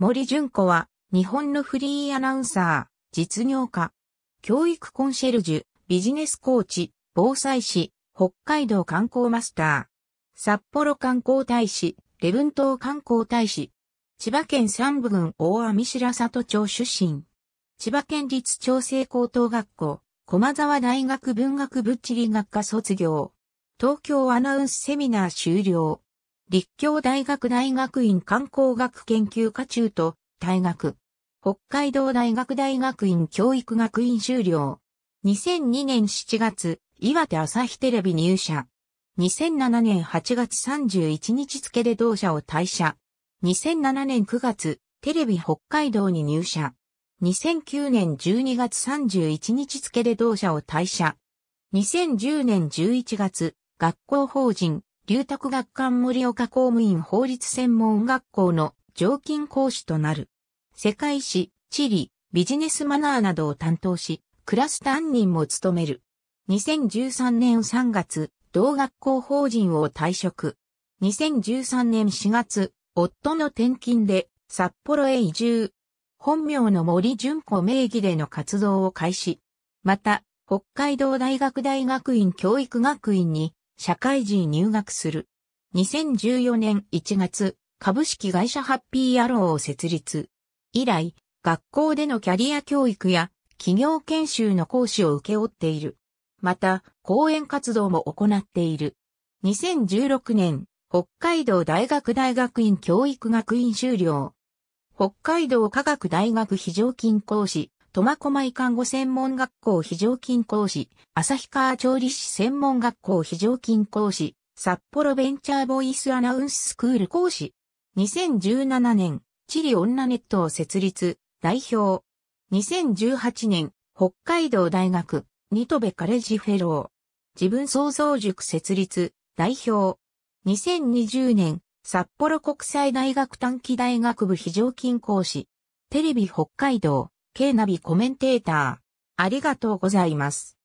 森純子は、日本のフリーアナウンサー、実業家、教育コンシェルジュ、ビジネスコーチ、防災士、北海道観光マスター、札幌観光大使、礼文島観光大使、千葉県三部郡大網白里町出身、千葉県立調整高等学校、駒沢大学文学部地理学科卒業、東京アナウンスセミナー終了。立教大学大学院観光学研究科中と大学。北海道大学大学院教育学院修了。2002年7月、岩手朝日テレビ入社。2007年8月31日付で同社を退社。2007年9月、テレビ北海道に入社。2009年12月31日付で同社を退社。2010年11月、学校法人、留卓学館森岡公務員法律専門学校の常勤講師となる。世界史、地理、ビジネスマナーなどを担当し、クラス担任も務める。2013年3月、同学校法人を退職。2013年4月、夫の転勤で札幌へ移住。本名の森淳子名義での活動を開始。また、北海道大学大学院教育学院に社会人入学する。2014年1月、株式会社ハッピーアローを設立。以来、学校でのキャリア教育や企業研修の講師を受け負っている。また、講演活動も行っている。2016年、北海道大学大学院教育学院修了。北海道科学大学非常勤講師、苫小牧看護専門学校非常勤講師、旭川調理師専門学校非常勤講師、札幌ベンチャーボイスアナウンススクール講師。2017年、チリ女ネットを設立、代表。2018年、北海道大学、ニトベカレッジフェロー。自分創造塾設立、代表。2020年、札幌国際大学短期大学部非常勤講師。テレビ北海道。ーナビコメンテーター。ありがとうございます。